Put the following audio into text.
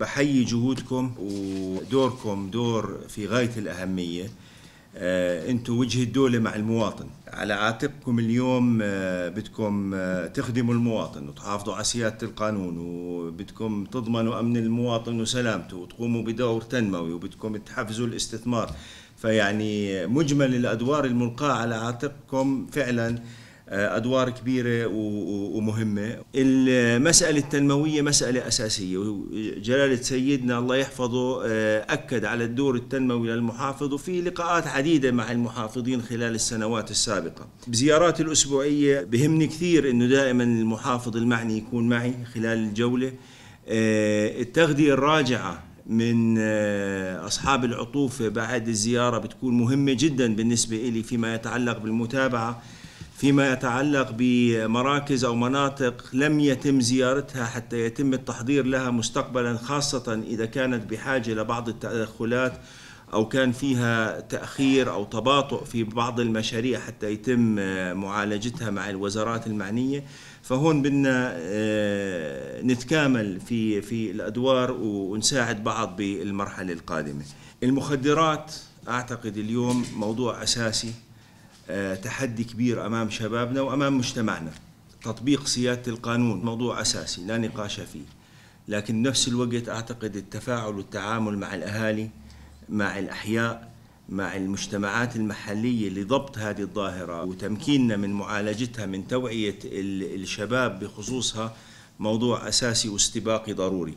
بحيي جهودكم ودوركم دور في غاية الأهمية آه، انتم وجه الدولة مع المواطن على عاتقكم اليوم آه، بدكم آه، تخدموا المواطن وتحافظوا على سيادة القانون وبدكم تضمنوا أمن المواطن وسلامته وتقوموا بدور تنموي وبدكم تحفزوا الاستثمار فيعني مجمل الأدوار الملقاة على عاتقكم فعلاً آه، ادوار كبيره ومهمه المساله التنمويه مساله اساسيه وجلاله سيدنا الله يحفظه آه، اكد على الدور التنموي للمحافظ وفي لقاءات عديده مع المحافظين خلال السنوات السابقه بزيارات الاسبوعيه بهمني كثير انه دائما المحافظ المعني يكون معي خلال الجوله آه، التغذيه الراجعه من أصحاب العطوفة بعد الزيارة بتكون مهمة جدا بالنسبة إلي فيما يتعلق بالمتابعة فيما يتعلق بمراكز او مناطق لم يتم زيارتها حتى يتم التحضير لها مستقبلا خاصه اذا كانت بحاجه لبعض التدخلات او كان فيها تاخير او تباطؤ في بعض المشاريع حتى يتم معالجتها مع الوزارات المعنيه فهون بدنا آه، نتكامل في في الادوار ونساعد بعض بالمرحله القادمه المخدرات اعتقد اليوم موضوع اساسي آه، تحدي كبير امام شبابنا وامام مجتمعنا تطبيق سياده القانون موضوع اساسي لا نقاش فيه لكن نفس الوقت اعتقد التفاعل والتعامل مع الاهالي مع الاحياء مع المجتمعات المحليه لضبط هذه الظاهره وتمكيننا من معالجتها من توعيه الشباب بخصوصها موضوع اساسي واستباقي ضروري